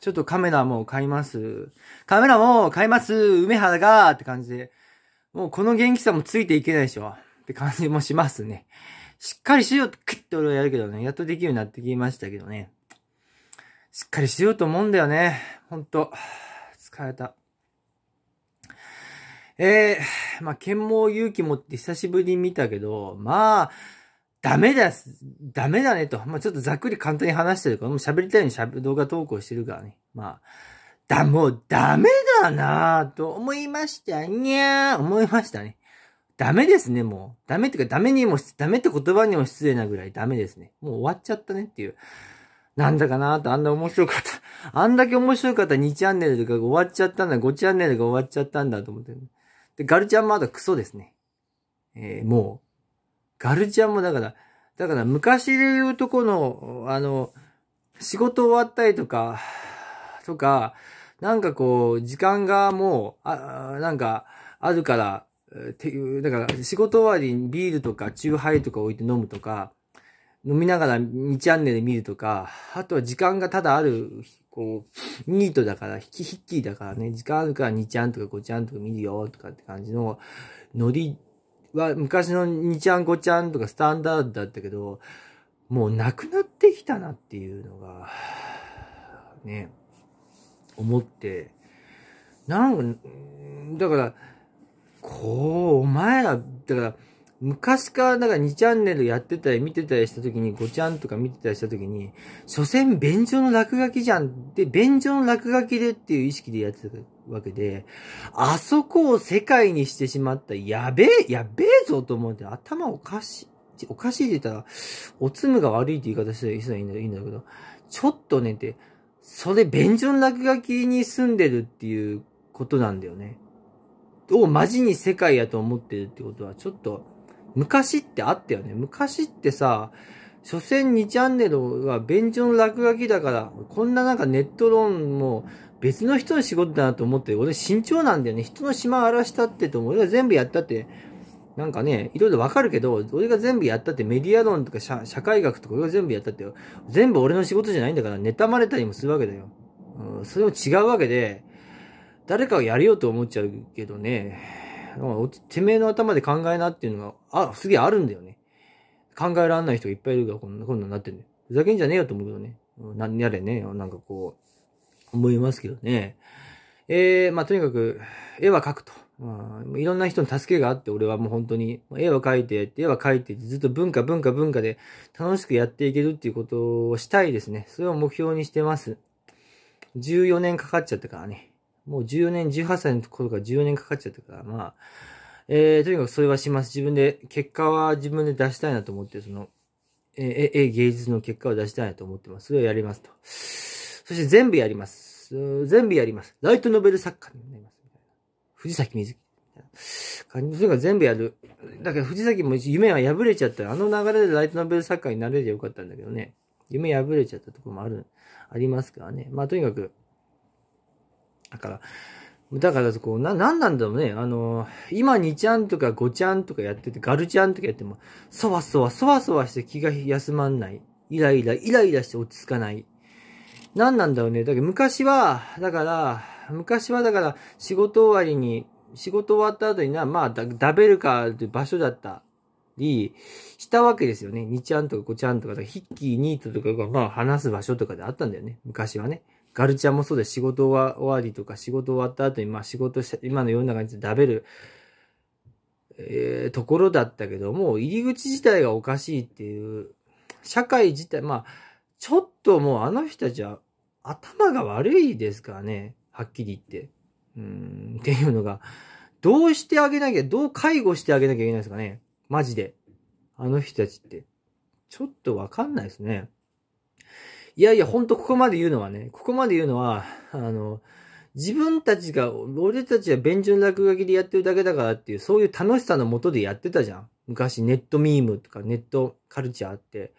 ちょっとカメラも買います。カメラも買います梅原がって感じで。もうこの元気さもついていけないでしょ。って感じもしますね。しっかりしようってクッて俺はやるけどね。やっとできるようになってきましたけどね。しっかりしようと思うんだよね。ほんと。疲れた。えー、まあ、剣も勇気持って久しぶりに見たけど、まあ、ダメだ、ダメだねと。まあ、ちょっとざっくり簡単に話してるから、もう喋りたいように動画投稿してるからね。まあ、だ、もうダメだなぁと思いましたにゃー思いましたね。ダメですね、もう。ダメっていうか、ダメにも、ダメって言葉にも失礼なぐらいダメですね。もう終わっちゃったねっていう。なんだかなぁと、あんな面白かった。あんだけ面白かった2チャンネルとかが終わっちゃったんだ、5チャンネルが終わっちゃったんだと思って。で、ガルちゃんまだクソですね。えー、もう。ガルちゃんもだから、だから昔で言うとこの、あの、仕事終わったりとか、とか、なんかこう、時間がもう、あ、なんか、あるから、っていう、だから仕事終わりにビールとか、チューハイとか置いて飲むとか、飲みながら2チャンネル見るとか、あとは時間がただある、こう、ニートだから、ヒッキヒッキーだからね、時間あるから2チャンとか5チャンとか見るよとかって感じの、ノリは昔の2ちゃん5ちゃんとかスタンダードだったけど、もうなくなってきたなっていうのが、ね、思って、なんか、だから、こう、お前ら、だから、昔から、だから2チャンネルやってたり見てたりした時に、5ちゃんとか見てたりした時に、所詮便所の落書きじゃん。で、便所の落書きでっていう意識でやってたわけで、あそこを世界にしてしまった、やべえ、やべえぞと思って、頭おかしい、おかしいって言ったら、おつむが悪いって言い方したらいいんだけど、ちょっとねって、それ、便所の落書きに住んでるっていうことなんだよね。をマジに世界やと思ってるってことは、ちょっと、昔ってあったよね。昔ってさ、所詮2チャンネルは便所の落書きだから、こんななんかネット論も別の人の仕事だなと思って、俺慎重なんだよね。人の島荒らしたってと俺が全部やったって、なんかね、いろいろわかるけど、俺が全部やったってメディア論とか社会学とか俺が全部やったってよ。全部俺の仕事じゃないんだから、妬まれたりもするわけだよ。うん、それも違うわけで、誰かがやるようと思っちゃうけどね、てめえの頭で考えなっていうのが、あ、すげえあるんだよね。考えられない人がいっぱいいるから、こんな、こんなになってんだよ。ふざけんじゃねえよと思うけどね。なんやれね、なんかこう、思いますけどね。えー、まあ、とにかく、絵は描くと。まあ、いろんな人の助けがあって、俺はもう本当に、絵を描いて、絵は描いて、ずっと文化、文化、文化で楽しくやっていけるっていうことをしたいですね。それを目標にしてます。14年かかっちゃったからね。もう14年、18歳のところから14年かかっちゃったから、まあ、えー、とにかくそれはします。自分で、結果は自分で出したいなと思って、その、ええ芸術の結果を出したいなと思ってます。それをやりますと。そして全部やります。全部やります。ライトノベル作家になります。藤崎みずき。じ、そかが全部やる。だから藤崎も夢は破れちゃった。あの流れでライトノベル作家になれりゃよかったんだけどね。夢破れちゃったところもある、ありますからね。まあとにかく、だから、だから、こう、な、なんなんだろうね。あの、今2ちゃんとか5ちゃんとかやってて、ガルちゃんとかやっても、そわそわ、そわそわして気が休まんない。イライラ、イライラして落ち着かない。何なんだろうね。だけど昔は、だから、昔はだから仕事終わりに、仕事終わった後にな、まあ、だ、食べるかという場所だったり、したわけですよね。2ちゃんとか5ちゃんとか、ヒッキー、ニートとかがまあ話す場所とかであったんだよね。昔はね。ガルちゃんもそうで仕事終わりとか、仕事終わった後に、まあ仕事した、今の世の中に食べる、えー、ところだったけども、入り口自体がおかしいっていう、社会自体、まあ、ちょっともうあの人たちは頭が悪いですからね、はっきり言って。うん、っていうのが、どうしてあげなきゃ、どう介護してあげなきゃいけないですかね。マジで。あの人たちって。ちょっとわかんないですね。いやいや、ほんとここまで言うのはね、ここまで言うのは、あの、自分たちが、俺たちは便所の落書きでやってるだけだからっていう、そういう楽しさのもとでやってたじゃん。昔ネットミームとかネットカルチャーって。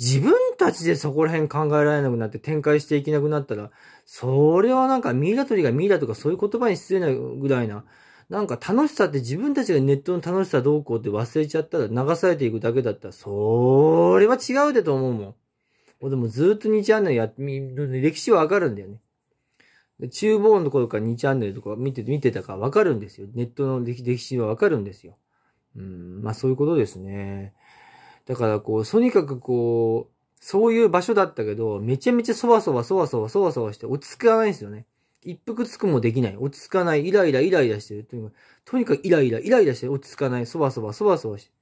自分たちでそこら辺考えられなくなって展開していけなくなったら、それはなんかミイラ取りがミイラとかそういう言葉に失礼なぐらいな、なんか楽しさって自分たちがネットの楽しさどうこうって忘れちゃったら流されていくだけだったら、それは違うでと思うもん。俺もずっと2チャンネルやって、歴史はわかるんだよね。厨房のところから2チャンネルとか見て、見てたからわかるんですよ。ネットの歴史はわかるんですよ。うん、まあそういうことですね。だからこう、とにかくこう、そういう場所だったけど、めちゃめちゃそわそわそわそわそわそわして落ち着かないんですよね。一服つくもできない。落ち着かない。イライライライラしてる。とにかくイライライライラして落ち着かない。そわそわそわそわして。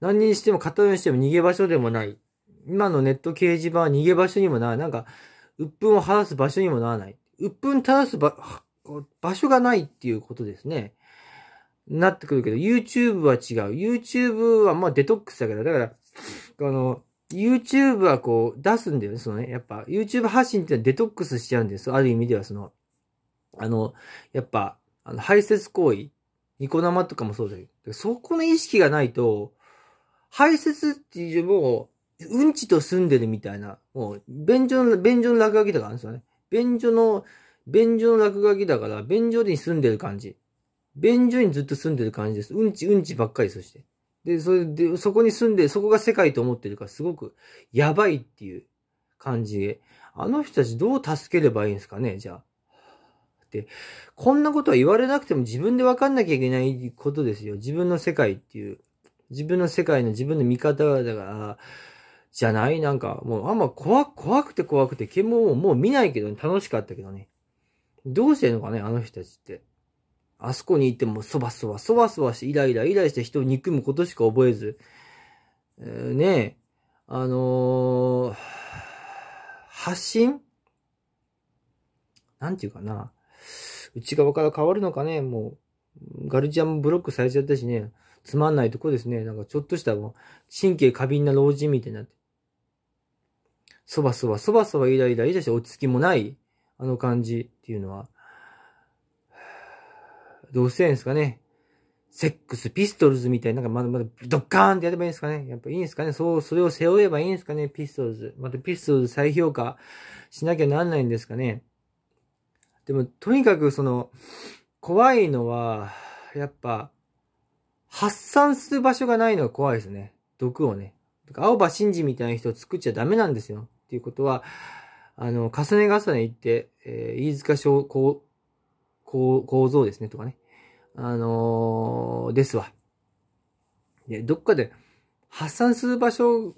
何にしても片にしても逃げ場所でもない。今のネット掲示板は逃げ場所にもなない。なんか、鬱憤を晴らす場所にもならない。鬱憤垂らす場、場所がないっていうことですね。なってくるけど、YouTube は違う。YouTube はまあデトックスだけど、だから、あの、YouTube はこう出すんだよね、そのね。やっぱ YouTube 発信ってデトックスしちゃうんですある意味ではその、あの、やっぱ、あの排泄行為、ニコ生とかもそうだけど、そこの意識がないと、排泄っていうもう、うんちと住んでるみたいな、もう、便所の、便所の落書きだからあるんですよね。便所の、便所の落書きだから、便所に住んでる感じ。便所にずっと住んでる感じです。うんちうんちばっかりそして。で、それで、そこに住んで、そこが世界と思ってるから、すごくやばいっていう感じで。あの人たちどう助ければいいんですかね、じゃあ。で、こんなことは言われなくても自分で分かんなきゃいけないことですよ。自分の世界っていう。自分の世界の自分の見方だから、じゃないなんか、もうあんま怖怖くて怖くて、獣もをもう見ないけど、ね、楽しかったけどね。どうしてんのかね、あの人たちって。あそこにいてもそばそばそばそばしてイライライライして人を憎むことしか覚えず、えー、ねえ、あのー、発信なんていうかな。内側から変わるのかね、もう、ガルジアもブロックされちゃったしね、つまんないとこですね。なんかちょっとしたもう、神経過敏な老人みたいになって。そばそばそばそばイライライライして落ち着きもない、あの感じっていうのは、どうしたんですかね。セックス、ピストルズみたいな、なんかまだまだドッカーンってやればいいんですかね。やっぱいいんですかね。そう、それを背負えばいいんですかね、ピストルズ。またピストルズ再評価しなきゃなんないんですかね。でも、とにかくその、怖いのは、やっぱ、発散する場所がないのが怖いですね。毒をね。青葉真司みたいな人を作っちゃダメなんですよ。っていうことは、あの、重ね重ね言って、えー、飯塚小、構、構造ですね、とかね。あのー、ですわ。ね、どっかで発散する場所、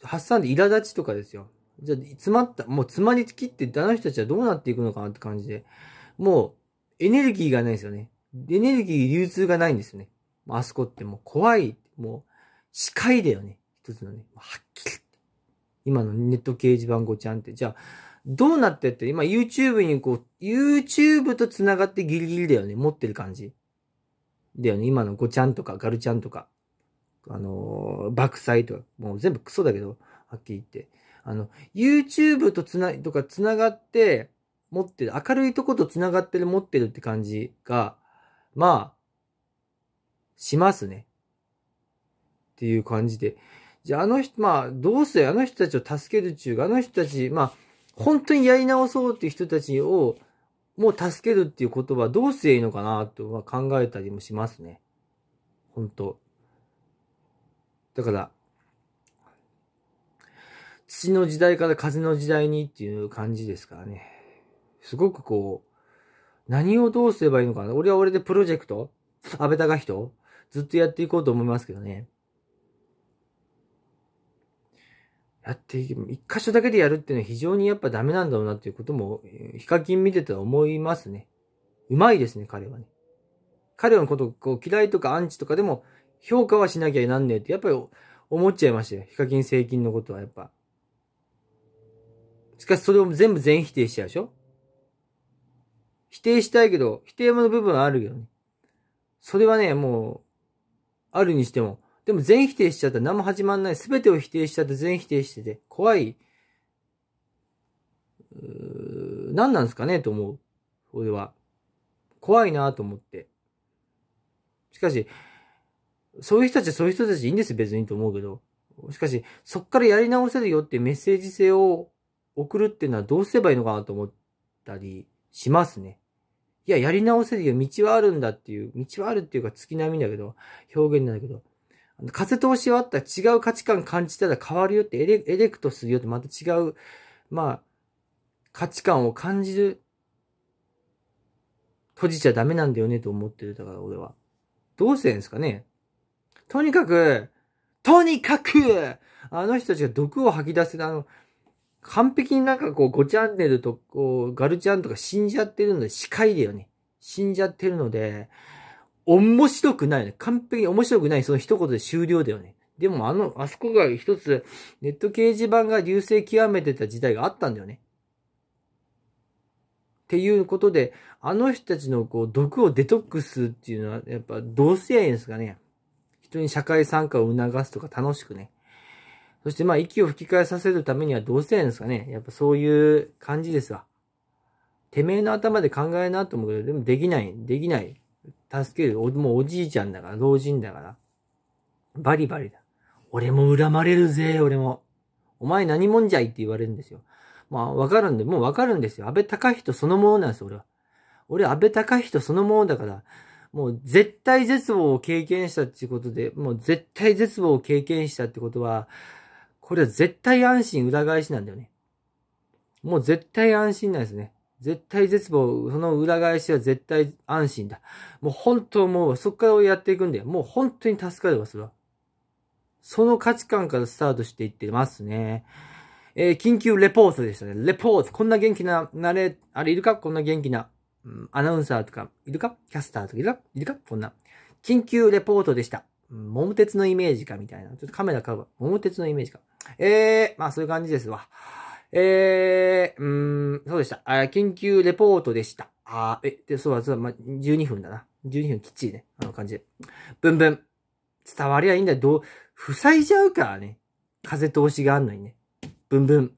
発散で苛立ちとかですよ。じゃあ、詰まった、もう詰まりきって、あの人たちはどうなっていくのかなって感じで、もう、エネルギーがないですよね。エネルギー流通がないんですよね。あそこってもう怖い、もう、視界だよね。一つのね。はっきり。今のネット掲示板ごちゃんって。じゃあ、どうなってって、今 YouTube にこう、YouTube と繋がってギリギリだよね。持ってる感じ。だよね。今のごちゃんとかガルちゃんとか、あのー、爆災とか、もう全部クソだけど、はっきり言って。あの、YouTube とつな、とかつながって、持ってる、明るいとことつながってる、持ってるって感じが、まあ、しますね。っていう感じで。じゃあ、あの人、まあ、どうせあの人たちを助ける中、あの人たち、まあ、本当にやり直そうっていう人たちをもう助けるっていう言葉どうすればいいのかなとは考えたりもしますね。本当だから、土の時代から風の時代にっていう感じですからね。すごくこう、何をどうすればいいのかな。俺は俺でプロジェクト安倍高人ずっとやっていこうと思いますけどね。やっていけ、一箇所だけでやるっていうのは非常にやっぱダメなんだろうなっていうことも、ヒカキン見てて思いますね。うまいですね、彼はね。彼のことこう、嫌いとかアンチとかでも評価はしなきゃなんねえって、やっぱり思っちゃいましたよ。ヒカキン正金のことはやっぱ。しかしそれを全部全否定しちゃうでしょ否定したいけど、否定の部分はあるけどね。それはね、もう、あるにしても、でも全否定しちゃったら何も始まんない。全てを否定しちゃって全否定してて、怖い。う何なんですかねと思う。俺は。怖いなと思って。しかし、そういう人たちはそういう人たちいいんです別にと思うけど。しかし、そっからやり直せるよってメッセージ性を送るっていうのはどうすればいいのかなと思ったりしますね。いや、やり直せるよ。道はあるんだっていう、道はあるっていうか月並みだけど、表現なんだけど。風通しはあったら違う価値観感じたら変わるよって、エレエレクトするよってまた違う、まあ、価値観を感じる。閉じちゃダメなんだよねと思ってる。だから俺は。どうせんですかねとにかく、とにかく、あの人たちが毒を吐き出せる、あの、完璧になんかこう、5チャンネルと、こう、ガルちゃんとか死んじゃってるので、視界だよね。死んじゃってるので、面白くないね。完璧に面白くない、その一言で終了だよね。でもあの、あそこが一つ、ネット掲示板が流星極めてた時代があったんだよね。っていうことで、あの人たちのこう、毒をデトックスっていうのは、やっぱどうせやいいんですかね。人に社会参加を促すとか楽しくね。そしてまあ、息を吹き返させるためにはどうせやいいんですかね。やっぱそういう感じですわ。てめえの頭で考えなと思うけど、でもできない、できない。助ける。もうおじいちゃんだから、老人だから。バリバリだ。俺も恨まれるぜ、俺も。お前何者じゃいって言われるんですよ。まあ、わかるんで、もうわかるんですよ。安倍隆人そのものなんですよ、俺は。俺、安倍隆人そのものだから、もう絶対絶望を経験したっていうことで、もう絶対絶望を経験したってことは、これは絶対安心裏返しなんだよね。もう絶対安心なんですね。絶対絶望、その裏返しは絶対安心だ。もう本当もうそこからやっていくんだよ。もう本当に助かるわ、それは。その価値観からスタートしていってますね。えー、緊急レポートでしたね。レポート。こんな元気な、なれ、あれいるかこんな元気な、うん、アナウンサーとか、いるかキャスターとかいるかいるかこんな。緊急レポートでした。桃鉄のイメージかみたいな。ちょっとカメラ買うわ。桃鉄のイメージか。ええー、まあそういう感じですわ。えー、うん、そうでした。あ緊急レポートでした。あえ、で、そうだ、そうだ、ま、12分だな。12分きっちりね。あの感じで。ブンブン。伝わりゃいいんだよ。どう、塞いじゃうからね。風通しがあんのにね。ブンブン。